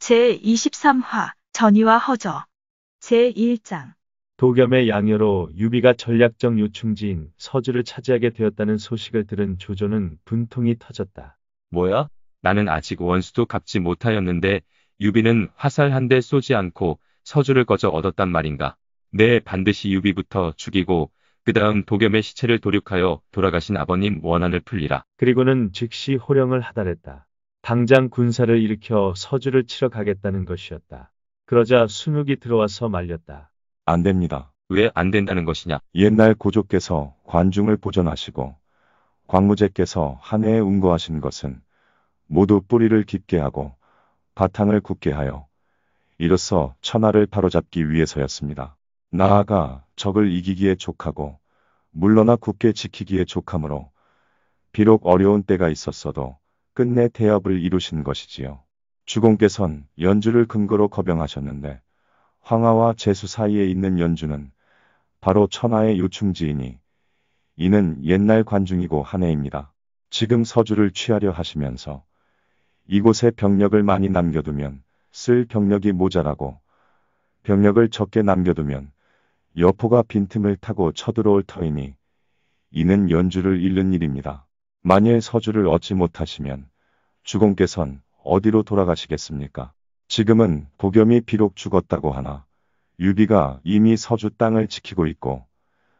제23화 전이와 허저 제1장 도겸의 양여로 유비가 전략적 요충지인 서주를 차지하게 되었다는 소식을 들은 조조는 분통이 터졌다. 뭐야? 나는 아직 원수도 갚지 못하였는데 유비는 화살 한 대 쏘지 않고 서주를 거저 얻었단 말인가. 내 네, 반드시 유비부터 죽이고 그 다음 도겸의 시체를 도륙하여 돌아가신 아버님 원한을 풀리라. 그리고는 즉시 호령을 하달했다. 당장 군사를 일으켜 서주를 치러 가겠다는 것이었다. 그러자 순욱이 들어와서 말렸다. 안 됩니다. 왜 안 된다는 것이냐? 옛날 고조께서 관중을 보존하시고 광무제께서 한 해에 운거하신 것은 모두 뿌리를 깊게 하고 바탕을 굳게 하여 이로써 천하를 바로잡기 위해서였습니다. 나아가 적을 이기기에 족하고 물러나 굳게 지키기에 족하므로 비록 어려운 때가 있었어도 끝내 대업을 이루신 것이지요. 주공께선 연주를 근거로 거병하셨는데 황하와 제수 사이에 있는 연주는 바로 천하의 요충지이니 이는 옛날 관중이고 한해입니다. 지금 서주를 취하려 하시면서 이곳에 병력을 많이 남겨두면 쓸 병력이 모자라고 병력을 적게 남겨두면 여포가 빈틈을 타고 쳐들어올 터이니 이는 연주를 잃는 일입니다. 만일 서주를 얻지 못하시면 주공께선 어디로 돌아가시겠습니까? 지금은 도겸이 비록 죽었다고 하나 유비가 이미 서주 땅을 지키고 있고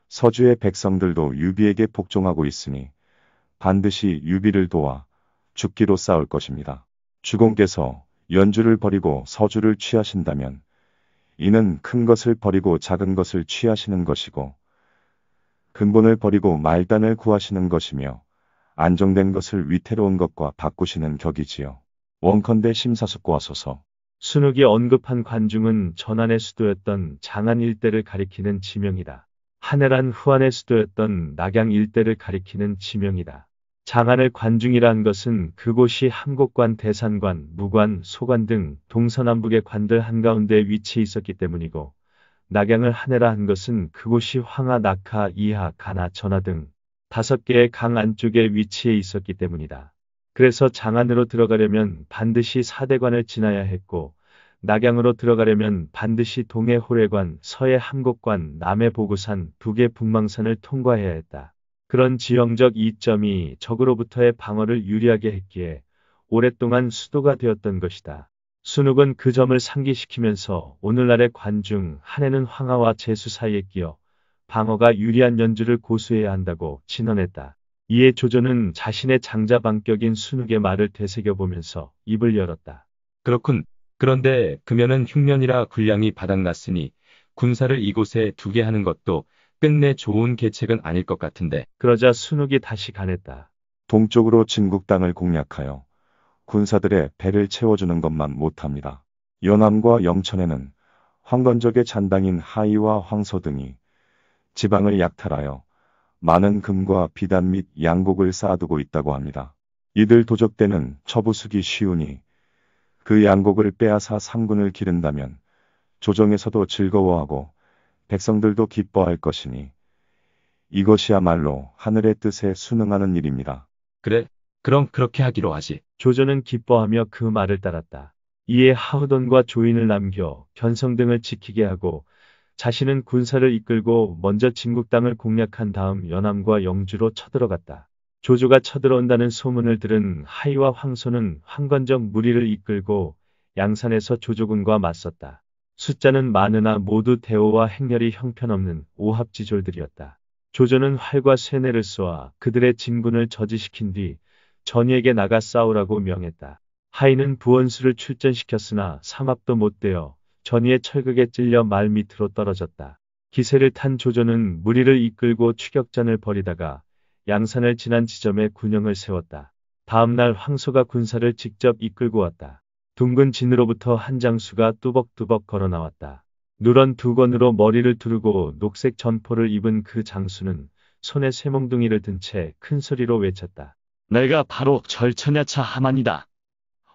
서주의 백성들도 유비에게 복종하고 있으니 반드시 유비를 도와 죽기로 싸울 것입니다. 주공께서 연주를 버리고 서주를 취하신다면 이는 큰 것을 버리고 작은 것을 취하시는 것이고 근본을 버리고 말단을 구하시는 것이며 안정된 것을 위태로운 것과 바꾸시는 격이지요. 원컨대 심사숙고하소서. 순욱이 언급한 관중은 전한의 수도였던 장안 일대를 가리키는 지명이다. 하늘한 후안의 수도였던 낙양 일대를 가리키는 지명이다. 장안을 관중이란 것은 그곳이 한곡관 대산관, 무관, 소관 등 동서남북의 관들 한가운데 위치해 있었기 때문이고 낙양을 하늘라한 것은 그곳이 황하, 낙하, 이하, 가나, 전하 등 다섯 개의 강 안쪽에 위치해 있었기 때문이다. 그래서 장안으로 들어가려면 반드시 사대관을 지나야 했고 낙양으로 들어가려면 반드시 동해 호래관, 서해 함곡관, 남해 보구산 두개 북망산을 통과해야 했다. 그런 지형적 이점이 적으로부터의 방어를 유리하게 했기에 오랫동안 수도가 되었던 것이다. 순욱은 그 점을 상기시키면서 오늘날의 관중 한해는 황하와 제수 사이에 끼어 방어가 유리한 연주를 고수해야 한다고 진언했다. 이에 조조는 자신의 장자방격인 순욱의 말을 되새겨보면서 입을 열었다. 그렇군. 그런데 금연은 흉년이라 군량이 바닥났으니 군사를 이곳에 두게 하는 것도 끝내 좋은 계책은 아닐 것 같은데. 그러자 순욱이 다시 가냈다 동쪽으로 진국 땅을 공략하여 군사들의 배를 채워주는 것만 못합니다. 연암과 영천에는 황건적의 잔당인 하이와 황서 등이 지방을 약탈하여 많은 금과 비단 및 양곡을 쌓아두고 있다고 합니다. 이들 도적대는 처부수기 쉬우니 그 양곡을 빼앗아 상군을 기른다면 조정에서도 즐거워하고 백성들도 기뻐할 것이니 이것이야말로 하늘의 뜻에 순응하는 일입니다. 그래, 그럼 그렇게 하기로 하지. 조조는 기뻐하며 그 말을 따랐다. 이에 하후돈과 조인을 남겨 견성 등을 지키게 하고 자신은 군사를 이끌고 먼저 진국 땅을 공략한 다음 연암과 영주로 쳐들어갔다. 조조가 쳐들어온다는 소문을 들은 하이와 황소는 황관적 무리를 이끌고 양산에서 조조군과 맞섰다. 숫자는 많으나 모두 대오와 행렬이 형편없는 오합지졸들이었다. 조조는 활과 세뇌를 쏘아 그들의 진군을 저지시킨 뒤전위에게 나가 싸우라고 명했다. 하이는 부원수를 출전시켰으나 삼합도 못 되어 전의의 철극에 찔려 말 밑으로 떨어졌다. 기세를 탄 조조는 무리를 이끌고 추격전을 벌이다가 양산을 지난 지점에 군영을 세웠다. 다음날 황소가 군사를 직접 이끌고 왔다. 둥근 진으로부터 한 장수가 뚜벅뚜벅 걸어 나왔다. 누런 두 건으로 머리를 두르고 녹색 전포를 입은 그 장수는 손에 쇠몽둥이를 든 채 큰 소리로 외쳤다. 내가 바로 절천야차 하만이다.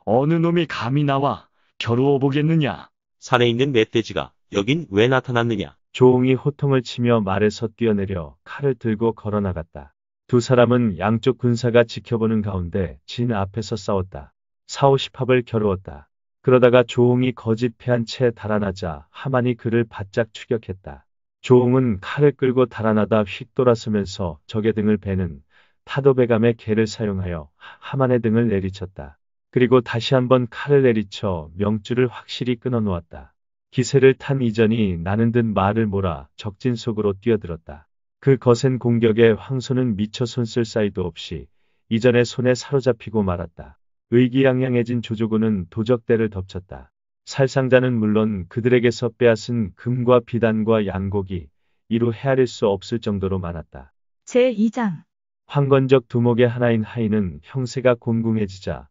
어느 놈이 감히 나와 겨루어 보겠느냐. 산에 있는 멧돼지가 여긴 왜 나타났느냐. 조웅이 호통을 치며 말에서 뛰어내려 칼을 들고 걸어나갔다. 두 사람은 양쪽 군사가 지켜보는 가운데 진 앞에서 싸웠다. 사오십합을 겨루었다. 그러다가 조홍이 거짓 패한 채 달아나자 하만이 그를 바짝 추격했다. 조홍은 칼을 끌고 달아나다 휙 돌아서면서 적의 등을 베는 타도배감의 개를 사용하여 하만의 등을 내리쳤다. 그리고 다시 한번 칼을 내리쳐 명주를 확실히 끊어놓았다. 기세를 탄 이전이 나는 듯 말을 몰아 적진 속으로 뛰어들었다. 그 거센 공격에 황소는 미처 손쓸 사이도 없이 이전의 손에 사로잡히고 말았다. 의기양양해진 조조군은 도적대를 덮쳤다. 살상자는 물론 그들에게서 빼앗은 금과 비단과 양곡이 이루 헤아릴 수 없을 정도로 많았다. 제2장 황건적 두목의 하나인 하인은 형세가 곤궁해지자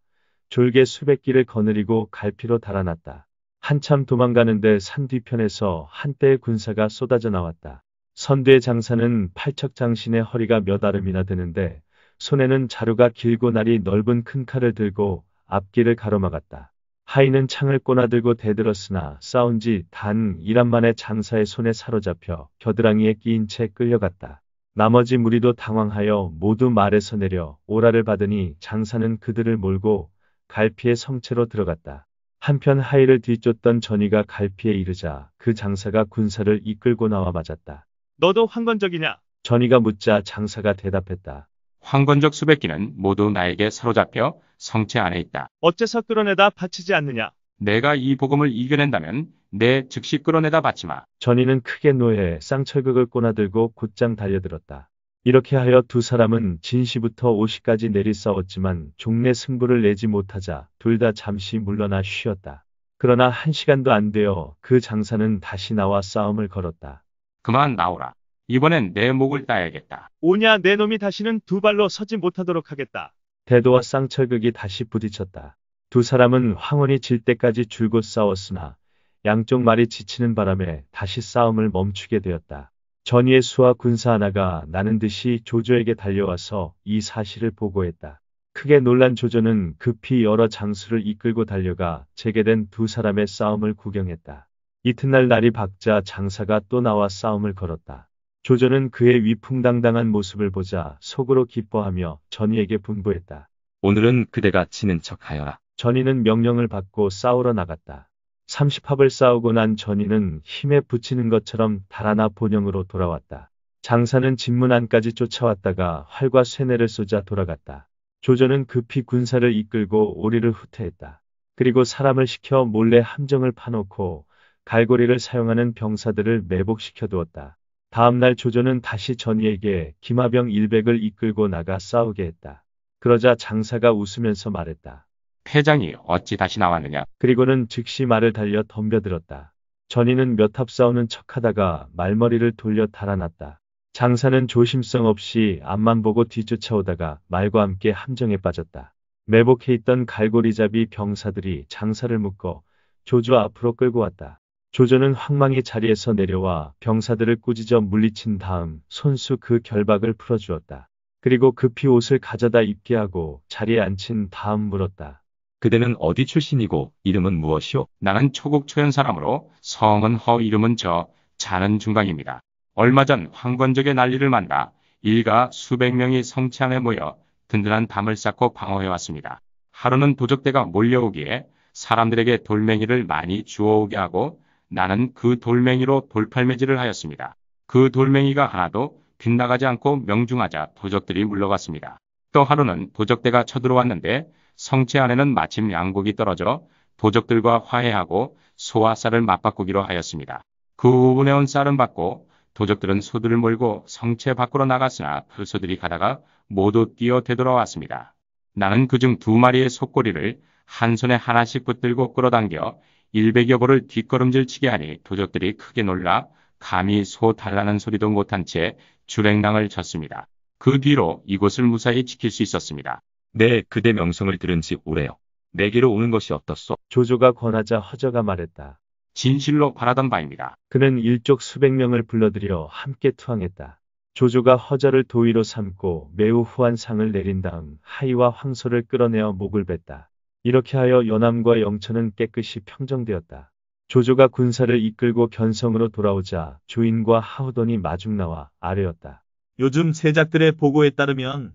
졸개 수백 길을 거느리고 갈피로 달아났다. 한참 도망가는데 산 뒤편에서 한때의 군사가 쏟아져 나왔다. 선두의 장사는 팔척 장신의 허리가 몇 아름이나 되는데 손에는 자루가 길고 날이 넓은 큰 칼을 들고 앞길을 가로막았다. 하인은 창을 꼬나들고 대들었으나 싸운 지단 이란 만에 장사의 손에 사로잡혀 겨드랑이에 끼인 채 끌려갔다. 나머지 무리도 당황하여 모두 말에서 내려 오라를 받으니 장사는 그들을 몰고 갈피의 성체로 들어갔다. 한편 하이를 뒤쫓던 전이가 갈피에 이르자 그 장사가 군사를 이끌고 나와 맞았다. 너도 황건적이냐? 전이가 묻자 장사가 대답했다. 황건적 수백기는 모두 나에게 사로잡혀 성체 안에 있다. 어째서 끌어내다 바치지 않느냐? 내가 이 복음을 이겨낸다면 내 즉시 끌어내다 바치마. 전이는 크게 노해 쌍철극을 꼬나들고 곧장 달려들었다. 이렇게 하여 두 사람은 진시부터 오시까지 내리 싸웠지만 종래 승부를 내지 못하자 둘 다 잠시 물러나 쉬었다. 그러나 한 시간도 안 되어 그 장사는 다시 나와 싸움을 걸었다. 그만 나오라. 이번엔 내 목을 따야겠다. 오냐 내 놈이 다시는 두 발로 서지 못하도록 하겠다. 대도와 쌍철극이 다시 부딪혔다. 두 사람은 황혼이 질 때까지 줄곧 싸웠으나 양쪽 말이 지치는 바람에 다시 싸움을 멈추게 되었다. 전예수와 군사 하나가 나는 듯이 조조에게 달려와서 이 사실을 보고했다. 크게 놀란 조조는 급히 여러 장수를 이끌고 달려가 재개된 두 사람의 싸움을 구경했다. 이튿날 날이 박자 장사가 또 나와 싸움을 걸었다. 조조는 그의 위풍당당한 모습을 보자 속으로 기뻐하며 전이에게 분부했다. 오늘은 그대가 치는 척하여라. 전이는 명령을 받고 싸우러 나갔다. 30합을 쌓우고 난 전이는 힘에 붙이는 것처럼 달아나 본영으로 돌아왔다. 장사는 진문 안까지 쫓아왔다가 활과 쇠뇌를 쏘자 돌아갔다. 조조는 급히 군사를 이끌고 오리를 후퇴했다. 그리고 사람을 시켜 몰래 함정을 파놓고 갈고리를 사용하는 병사들을 매복시켜 두었다. 다음날 조조는 다시 전이에게 김마병 100을 이끌고 나가 싸우게 했다. 그러자 장사가 웃으면서 말했다. 회장이 어찌 다시 나왔느냐. 그리고는 즉시 말을 달려 덤벼들었다. 전이는 몇 합 싸우는 척하다가 말머리를 돌려 달아났다. 장사는 조심성 없이 앞만 보고 뒤쫓아오다가 말과 함께 함정에 빠졌다. 매복해 있던 갈고리잡이 병사들이 장사를 묶어 조조 앞으로 끌고 왔다. 조조는 황망히 자리에서 내려와 병사들을 꾸짖어 물리친 다음 손수 그 결박을 풀어주었다. 그리고 급히 옷을 가져다 입게 하고 자리에 앉힌 다음 물었다. 그대는 어디 출신이고 이름은 무엇이오? 나는 초국 초연 사람으로 성은 허 이름은 저 자는 중강입니다. 얼마 전 황건적의 난리를 만나 일가 수백 명이 성치함에 모여 든든한 담을 쌓고 방어해왔습니다. 하루는 도적대가 몰려오기에 사람들에게 돌멩이를 많이 주워오게 하고 나는 그 돌멩이로 돌팔매질을 하였습니다. 그 돌멩이가 하나도 빗나가지 않고 명중하자 도적들이 물러갔습니다. 또 하루는 도적대가 쳐들어왔는데 성체 안에는 마침 양곡이 떨어져 도적들과 화해하고 소와 쌀을 맞바꾸기로 하였습니다. 그후분에온 쌀은 받고 도적들은 소들을 몰고 성체 밖으로 나갔으나 그 소들이 가다가 모두 뛰어 되돌아왔습니다. 나는 그중 두 마리의 속꼬리를한 손에 하나씩 붙들고 끌어당겨 100여 보를 뒷걸음질 치게 하니 도적들이 크게 놀라 감히 소 달라는 소리도 못한 채주행랑을 쳤습니다. 그 뒤로 이곳을 무사히 지킬 수 있었습니다. 네, 그대 명성을 들은 지 오래요. 내게로 오는 것이 어떻소? 조조가 권하자 허저가 말했다. 진실로 바라던 바입니다. 그는 일족 수백 명을 불러들여 함께 투항했다. 조조가 허자를 도의로 삼고 매우 후한 상을 내린 다음 하이와 황소를 끌어내어 목을 뱉다 이렇게 하여 연암과 영천은 깨끗이 평정되었다. 조조가 군사를 이끌고 견성으로 돌아오자 조인과 하우돈이 마중 나와 아뢰었다. 요즘 세작들의 보고에 따르면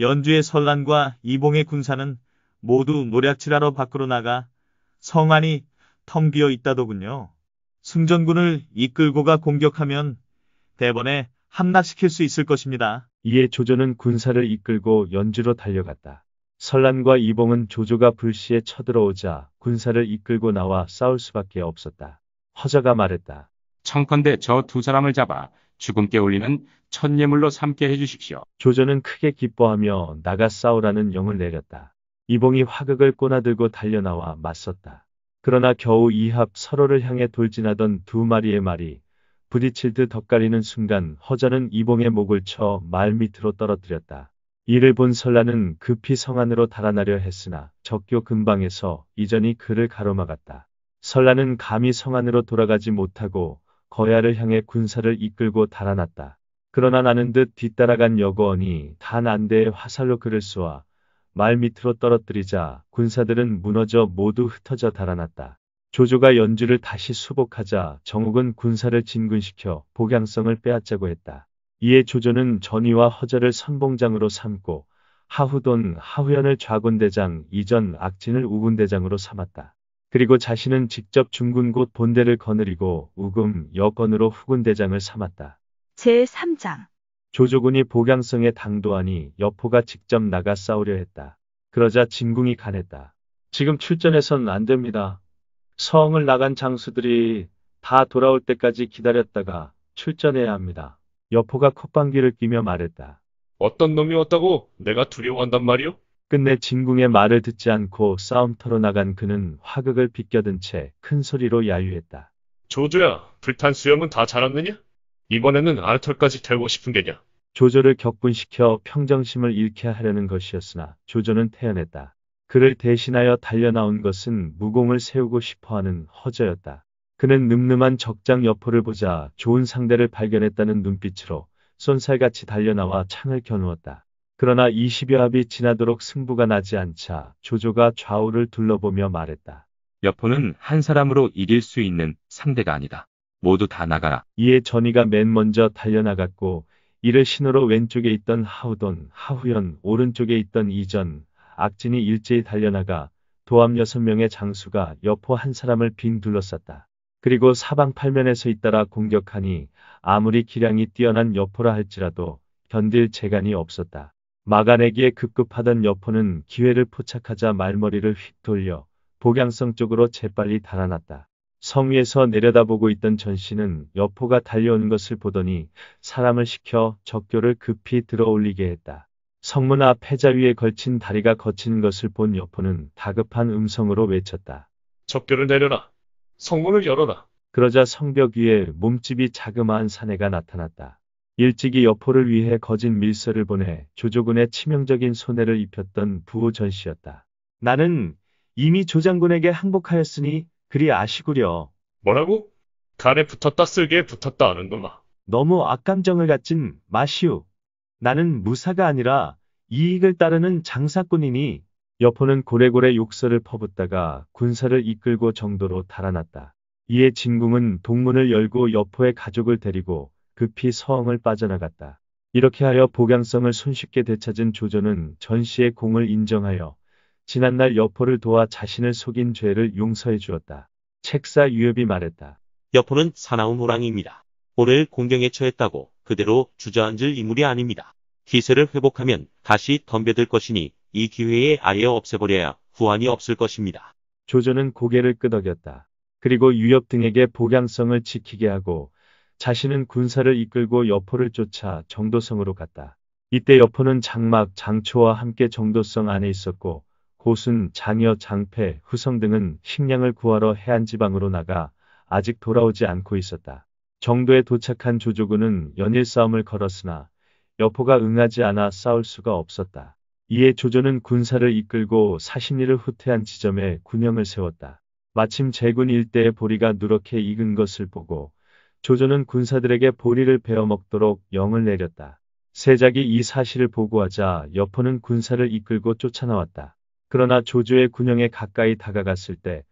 연주의 선란과 이봉의 군사는 모두 노략질하러 밖으로 나가 성안이 텅 비어 있다더군요. 승전군을 이끌고가 공격하면 대번에 함락시킬 수 있을 것입니다. 이에 조조는 군사를 이끌고 연주로 달려갔다. 선란과 이봉은 조조가 불시에 쳐들어오자 군사를 이끌고 나와 싸울 수밖에 없었다. 허자가 말했다. 청컨대 저 두 사람을 잡아 죽음께 올리는 첫 예물로 삼게 해주십시오. 조조는 크게 기뻐하며 나가 싸우라는 영을 내렸다. 이봉이 화극을 꼬나들고 달려나와 맞섰다. 그러나 겨우 이합 서로를 향해 돌진하던 두 마리의 말이 부딪힐 듯 덧가리는 순간 허자는 이봉의 목을 쳐 말 밑으로 떨어뜨렸다. 이를 본 설라는 급히 성 안으로 달아나려 했으나 적교 근방에서 이전이 그를 가로막았다. 설라는 감히 성 안으로 돌아가지 못하고 거야를 향해 군사를 이끌고 달아났다. 그러나 나는 듯 뒤따라간 여고원이단 안대의 화살로 그를 쏘아 말 밑으로 떨어뜨리자 군사들은 무너져 모두 흩어져 달아났다. 조조가 연주를 다시 수복하자 정욱은 군사를 진군시켜 복양성을 빼앗자고 했다. 이에 조조는 전의와 허자를 선봉장으로 삼고 하후돈 하후연을 좌군대장 이전 악진을 우군대장으로 삼았다. 그리고 자신은 직접 중군 곳 본대를 거느리고 우금 여건으로 후군대장을 삼았다. 제3장 조조군이 보강성에 당도하니 여포가 직접 나가 싸우려 했다. 그러자 진궁이 간했다. 지금 출전해선 안 됩니다. 성을 나간 장수들이 다 돌아올 때까지 기다렸다가 출전해야 합니다. 여포가 콧방귀를 끼며 말했다. 어떤 놈이 왔다고 내가 두려워한단 말이오? 끝내 진궁의 말을 듣지 않고 싸움터로 나간 그는 화극을 비껴든 채 큰 소리로 야유했다. 조조야, 불탄 수염은 다 자랐느냐? 이번에는 알털까지 태우고 싶은 게냐? 조조를 격분시켜 평정심을 잃게 하려는 것이었으나 조조는 태연했다. 그를 대신하여 달려나온 것은 무공을 세우고 싶어하는 허저였다. 그는 늠름한 적장 여포를 보자 좋은 상대를 발견했다는 눈빛으로 쏜살같이 달려나와 창을 겨누었다. 그러나 20여 합이 지나도록 승부가 나지 않자 조조가 좌우를 둘러보며 말했다. 여포는 한 사람으로 이길 수 있는 상대가 아니다. 모두 다 나가라. 이에 전이가 맨 먼저 달려나갔고 이를 신호로 왼쪽에 있던 하우돈, 하후연, 오른쪽에 있던 이전, 악진이 일제히 달려나가 도 여섯 명의 장수가 여포 한 사람을 빙 둘러쌌다. 그리고 사방팔면에서 잇따라 공격하니 아무리 기량이 뛰어난 여포라 할지라도 견딜 재간이 없었다. 마가내기에 급급하던 여포는 기회를 포착하자 말머리를 휙 돌려 복양성 쪽으로 재빨리 달아났다. 성 위에서 내려다보고 있던 전 씨는 여포가 달려오는 것을 보더니 사람을 시켜 적교를 급히 들어올리게 했다. 성문 앞폐자 위에 걸친 다리가 거치는 것을 본 여포는 다급한 음성으로 외쳤다. 적교를 내려라. 성문을 열어라. 그러자 성벽 위에 몸집이 자그마한 사내가 나타났다. 일찍이 여포를 위해 거진 밀서를 보내 조조군의 치명적인 손해를 입혔던 부호 전씨였다. 나는 이미 조장군에게 항복하였으니 그리 아시구려. 뭐라고? 간에 붙었다 쓸게 붙었다 하는구나. 너무 악감정을 갖진 마시오. 나는 무사가 아니라 이익을 따르는 장사꾼이니 여포는 고래고래 욕설을 퍼붓다가 군사를 이끌고 정도로 달아났다. 이에 진궁은 동문을 열고 여포의 가족을 데리고 급히 서흥을 빠져나갔다. 이렇게 하여 복양성을 손쉽게 되찾은 조조는 전시의 공을 인정하여 지난날 여포를 도와 자신을 속인 죄를 용서해 주었다. 책사 유엽이 말했다. 여포는 사나운 호랑이입니다. 오늘 공경에 처했다고 그대로 주저앉을 인물이 아닙니다. 기세를 회복하면 다시 덤벼들 것이니 이 기회에 아예 없애버려야 후환이 없을 것입니다. 조조는 고개를 끄덕였다. 그리고 유엽 등에게 복양성을 지키게 하고 자신은 군사를 이끌고 여포를 쫓아 정도성으로 갔다. 이때 여포는 장막, 장초와 함께 정도성 안에 있었고 고순, 장여, 장패, 후성 등은 식량을 구하러 해안지방으로 나가 아직 돌아오지 않고 있었다. 정도에 도착한 조조군은 연일 싸움을 걸었으나 여포가 응하지 않아 싸울 수가 없었다. 이에 조조는 군사를 이끌고 사신리를 후퇴한 지점에 군영을 세웠다. 마침 제군 일대의 보리가 누렇게 익은 것을 보고 조조는 군사들에게 보리를 베어먹도록 영을 내렸다. 세작이 이 사실을 보고하자 여포는 군사를 이끌고 쫓아나왔다. 그러나 조조의 군영에 가까이 다가갔을 때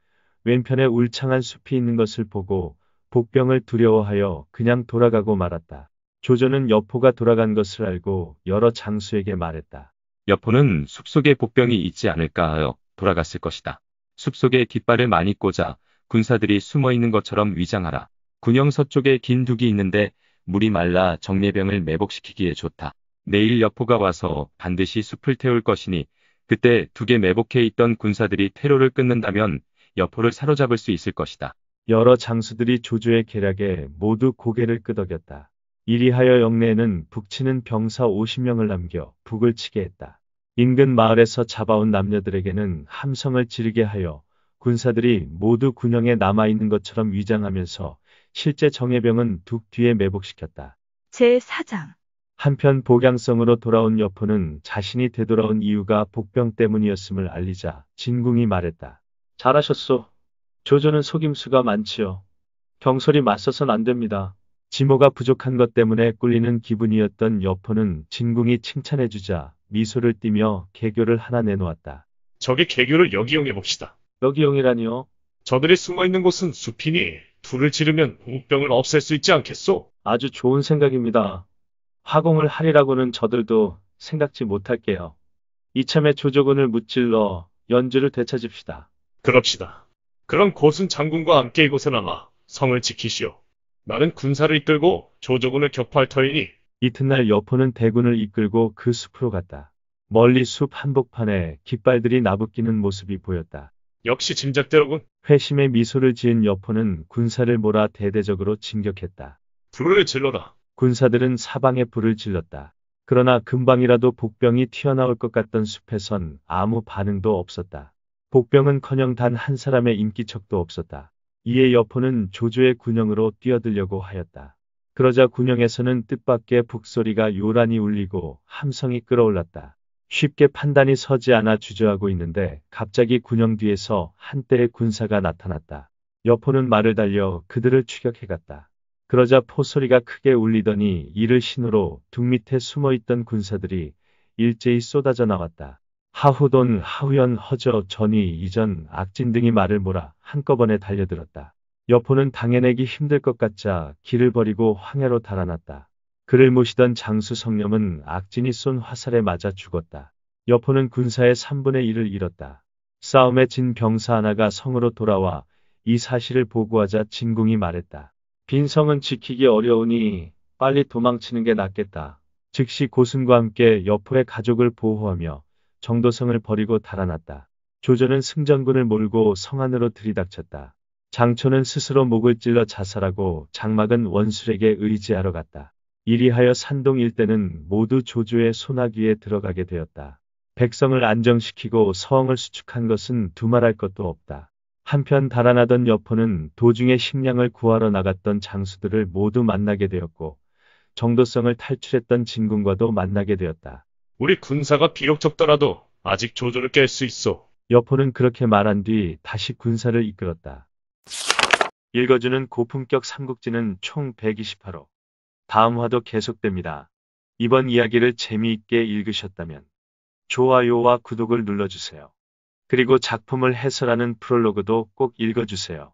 왼편에 울창한 숲이 있는 것을 보고 복병을 두려워하여 그냥 돌아가고 말았다. 조조는 여포가 돌아간 것을 알고 여러 장수에게 말했다. 여포는 숲속에 복병이 있지 않을까 하여 돌아갔을 것이다. 숲속에 깃발을 많이 꽂아 군사들이 숨어 있는 것처럼 위장하라. 군영 서쪽에 긴 둑이 있는데 물이 말라 정례병을 매복시키기에 좋다. 내일 여포가 와서 반드시 숲을 태울 것이니 그때 두 개 매복해 있던 군사들이 테러를 끊는다면 여포를 사로잡을 수 있을 것이다. 여러 장수들이 조조의 계략에 모두 고개를 끄덕였다. 이리하여 영내에는 북치는 병사 50명을 남겨 북을 치게 했다. 인근 마을에서 잡아온 남녀들에게는 함성을 지르게 하여 군사들이 모두 군영에 남아있는 것처럼 위장하면서 실제 정예병은 둑 뒤에 매복시켰다. 제4장 한편 복양성으로 돌아온 여포는 자신이 되돌아온 이유가 복병 때문이었음을 알리자 진궁이 말했다. 잘하셨소. 조조는 속임수가 많지요. 경솔이 맞서선 안 됩니다. 지모가 부족한 것 때문에 꿀리는 기분이었던 여포는 진궁이 칭찬해주자 미소를 띠며 개교를 하나 내놓았다. 저게 개교를 여기용해봅시다. 여기용이라니요? 저들이 숨어있는 곳은 숲이니 둘을 지르면 우병을 없앨 수 있지 않겠소? 아주 좋은 생각입니다. 화공을 하리라고는 저들도 생각지 못할게요. 이참에 조조군을 무찔러 연주를 되찾읍시다. 그럽시다. 그럼 고순 장군과 함께 이곳에 남아 성을 지키시오. 나는 군사를 이끌고 조조군을 격파할 터이니 이튿날 여포는 대군을 이끌고 그 숲으로 갔다. 멀리 숲 한복판에 깃발들이 나부끼는 모습이 보였다. 역시 짐작대로군. 회심의 미소를 지은 여포는 군사를 몰아 대대적으로 진격했다. 불을 질러라. 군사들은 사방에 불을 질렀다. 그러나 금방이라도 복병이 튀어나올 것 같던 숲에선 아무 반응도 없었다. 복병은커녕 단 한 사람의 인기척도 없었다. 이에 여포는 조조의 군영으로 뛰어들려고 하였다. 그러자 군영에서는 뜻밖의 북소리가 요란히 울리고 함성이 끌어올랐다. 쉽게 판단이 서지 않아 주저하고 있는데 갑자기 군영 뒤에서 한때의 군사가 나타났다. 여포는 말을 달려 그들을 추격해갔다. 그러자 포소리가 크게 울리더니 이를 신호로 등 밑에 숨어있던 군사들이 일제히 쏟아져 나왔다. 하후돈, 하후연, 허저, 전위 이전, 악진 등이 말을 몰아 한꺼번에 달려들었다. 여포는 당해내기 힘들 것 같자 길을 버리고 황야로 달아났다. 그를 모시던 장수 성령은 악진이 쏜 화살에 맞아 죽었다. 여포는 군사의 3분의 1을 잃었다. 싸움에 진 병사 하나가 성으로 돌아와 이 사실을 보고하자 진궁이 말했다. 빈 성은 지키기 어려우니 빨리 도망치는 게 낫겠다. 즉시 고순과 함께 여포의 가족을 보호하며 정도성을 버리고 달아났다. 조조는 승전군을 몰고 성 안으로 들이닥쳤다. 장초는 스스로 목을 찔러 자살하고 장막은 원술에게 의지하러 갔다. 이리하여 산동 일대는 모두 조조의 소나기에 들어가게 되었다. 백성을 안정시키고 서왕을 수축한 것은 두말할 것도 없다. 한편 달아나던 여포는 도중에 식량을 구하러 나갔던 장수들을 모두 만나게 되었고 정도성을 탈출했던 진군과도 만나게 되었다. 우리 군사가 비록 적더라도 아직 조조를 깰 수 있어. 여포는 그렇게 말한 뒤 다시 군사를 이끌었다. 읽어주는 고품격 삼국지는 총 128호. 다음화도 계속됩니다. 이번 이야기를 재미있게 읽으셨다면 좋아요와 구독을 눌러주세요. 그리고 작품을 해설하는 프롤로그도 꼭 읽어주세요.